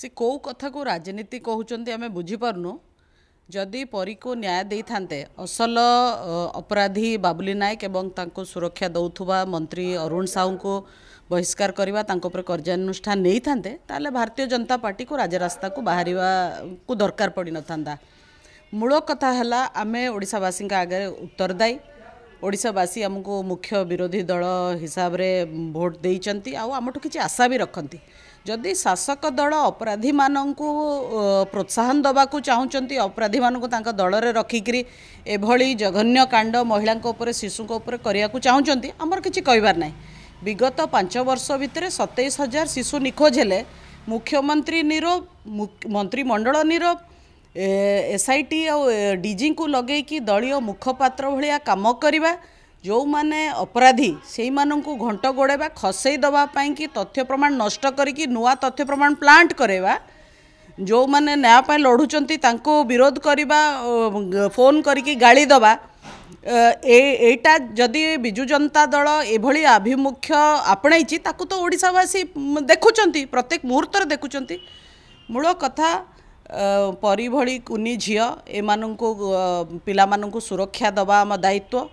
ସେ କେଉଁ କଥାକୁ ରାଜନୀତି କହୁଛନ୍ତି ଆମେ ବୁଝିପାରୁନୁ ଯଦି ପରୀକୁ ନ୍ୟାୟ ଦେଇଥାନ୍ତେ ଅସଲ ଅପରାଧୀ ବାବୁଲି ନାୟକ ଏବଂ ତାଙ୍କୁ ସୁରକ୍ଷା ଦେଉଥିବା ମନ୍ତ୍ରୀ ଅରୁଣ ସାହୁଙ୍କୁ ବହିଷ୍କାର କରିବା ତାଙ୍କ ଉପରେ କାର୍ଯ୍ୟାନୁଷ୍ଠାନ ନେଇଥାନ୍ତେ ତାହେଲେ ଭାରତୀୟ ଜନତା ପାର୍ଟିକୁ ରାଜରାସ୍ତାକୁ ବାହାରିବାକୁ ଦରକାର ପଡ଼ିନଥାନ୍ତା ମୂଳ କଥା ହେଲା ଆମେ ଓଡ଼ିଶାବାସୀଙ୍କ ଆଗରେ ଉତ୍ତରଦାୟୀ ଓଡ଼ିଶାବାସୀ ଆମକୁ ମୁଖ୍ୟ ବିରୋଧୀ ଦଳ ହିସାବରେ ଭୋଟ ଦେଇଛନ୍ତି ଆଉ ଆମଠୁ କିଛି ଆଶା ବି ରଖନ୍ତି ଯଦି ଶାସକ ଦଳ ଅପରାଧୀମାନଙ୍କୁ ପ୍ରୋତ୍ସାହନ ଦେବାକୁ ଚାହୁଁଛନ୍ତି ଅପରାଧୀମାନଙ୍କୁ ତାଙ୍କ ଦଳରେ ରଖିକରି ଏଭଳି ଜଘନ୍ୟ କାଣ୍ଡ ମହିଳାଙ୍କ ଉପରେ ଶିଶୁଙ୍କ ଉପରେ କରିବାକୁ ଚାହୁଁଛନ୍ତି ଆମର କିଛି କହିବାର ନାହିଁ ବିଗତ ପାଞ୍ଚ ବର୍ଷ ଭିତରେ ସତେଇଶ ହଜାର ଶିଶୁ ନିଖୋଜ ହେଲେ ମୁଖ୍ୟମନ୍ତ୍ରୀ ନିରବ ମନ୍ତ୍ରିମଣ୍ଡଳ ନିରବ ଏସ୍ଆଇଟି ଆଉ ଡିଜିଙ୍କୁ ଲଗେଇକି ଦଳୀୟ ମୁଖପାତ୍ର ଭଳିଆ କାମ କରିବା ଯେଉଁମାନେ ଅପରାଧୀ ସେଇମାନଙ୍କୁ ଘଣ୍ଟ ଗୋଡ଼େଇବା ଖସେଇ ଦେବା ପାଇଁକି ତଥ୍ୟ ପ୍ରମାଣ ନଷ୍ଟ କରିକି ନୂଆ ତଥ୍ୟ ପ୍ରମାଣ ପ୍ଲାଣ୍ଟ କରେଇବା ଯେଉଁମାନେ ନ୍ୟାୟ ପାଇଁ ଲଢ଼ୁଛନ୍ତି ତାଙ୍କୁ ବିରୋଧ କରିବା ଫୋନ୍ କରିକି ଗାଳି ଦେବା ଏଇଟା ଯଦି ବିଜୁ ଜନତା ଦଳ ଏଭଳି ଆଭିମୁଖ୍ୟ ଆପଣେଇଛି ତାକୁ ତ ଓଡ଼ିଶାବାସୀ ଦେଖୁଛନ୍ତି ପ୍ରତ୍ୟେକ ମୁହୂର୍ତ୍ତରେ ଦେଖୁଛନ୍ତି ମୂଳ କଥା ପରିଭଳି କୁନି ଝିଅ ଏମାନଙ୍କୁ ପିଲାମାନଙ୍କୁ ସୁରକ୍ଷା ଦେବା ଆମ ଦାୟିତ୍ୱ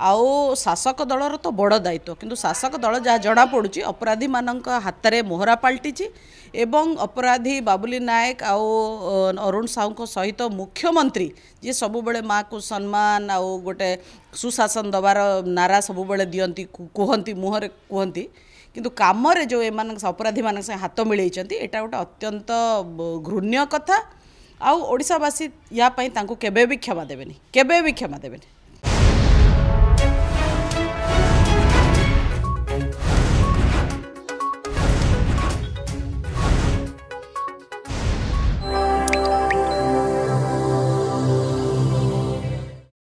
ଆଉ ଶାସକ ଦଳର ତ ବଡ଼ ଦାୟିତ୍ୱ କିନ୍ତୁ ଶାସକ ଦଳ ଯାହା ଜଣାପଡ଼ୁଛି ଅପରାଧୀମାନଙ୍କ ହାତରେ ମୋହରା ପାଲଟିଛି ଏବଂ ଅପରାଧୀ ବାବୁଲି ନାୟକ ଆଉ ଅରୁଣ ସାହୁଙ୍କ ସହିତ ମୁଖ୍ୟମନ୍ତ୍ରୀ ଯିଏ ସବୁବେଳେ ମାଆକୁ ସମ୍ମାନ ଆଉ ଗୋଟେ ସୁଶାସନ ଦେବାର ନାରା ସବୁବେଳେ ଦିଅନ୍ତି କୁହନ୍ତି ମୁହଁରେ କୁହନ୍ତି किंतु कामरे जो एवढे अपराधी मग हात मिळवून एटा गाय अत्यंत घृण्य कथा आडशावासी भी क्षमा देवेनि केी क्षमा देवेन